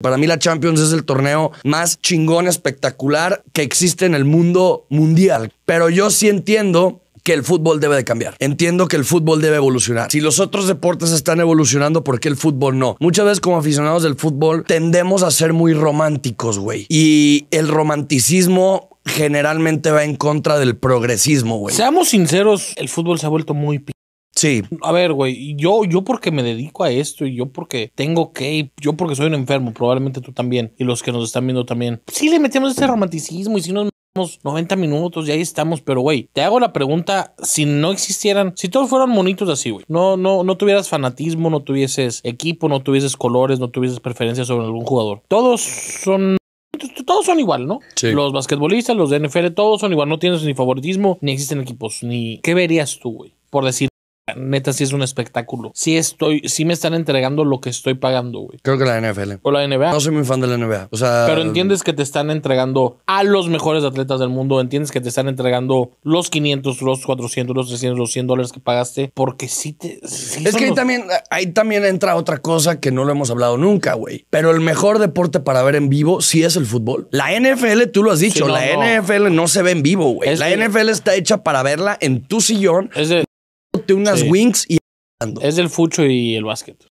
Para mí la Champions es el torneo más chingón, espectacular que existe en el mundo mundial. Pero yo sí entiendo que el fútbol debe de cambiar. Entiendo que el fútbol debe evolucionar. Si los otros deportes están evolucionando, ¿por qué el fútbol no? Muchas veces como aficionados del fútbol tendemos a ser muy románticos, güey. Y el romanticismo generalmente va en contra del progresismo, güey. Seamos sinceros, el fútbol se ha vuelto muy Sí. A ver, güey, yo, yo porque me dedico a esto y yo porque tengo que, yo porque soy un enfermo, probablemente tú también y los que nos están viendo también. Sí le metemos ese romanticismo y si nos metemos 90 minutos y ahí estamos, pero güey, te hago la pregunta, si no existieran, si todos fueran monitos así, güey, no, no, no tuvieras fanatismo, no tuvieses equipo, no tuvieses colores, no tuvieses preferencias sobre algún jugador, todos son todos son igual, ¿no? Sí. Los basquetbolistas, los de NFL, todos son igual. No tienes ni favoritismo, ni existen equipos, ni... ¿Qué verías tú, güey? Por decir neta sí es un espectáculo. Sí estoy, sí me están entregando lo que estoy pagando, güey. Creo que la NFL. O la NBA. No soy muy fan de la NBA. O sea. Pero entiendes que te están entregando a los mejores atletas del mundo. Entiendes que te están entregando los 500, los 400, los 300, los 100 dólares que pagaste. Porque sí te. es que ahí, también, ahí también entra otra cosa que no lo hemos hablado nunca, güey. Pero el mejor deporte para ver en vivo sí es el fútbol. La NFL, tú lo has dicho, la NFL no se ve en vivo, güey. La NFL está hecha para verla en tu sillón. Es de unas wings y... Es del fucho y el básquet.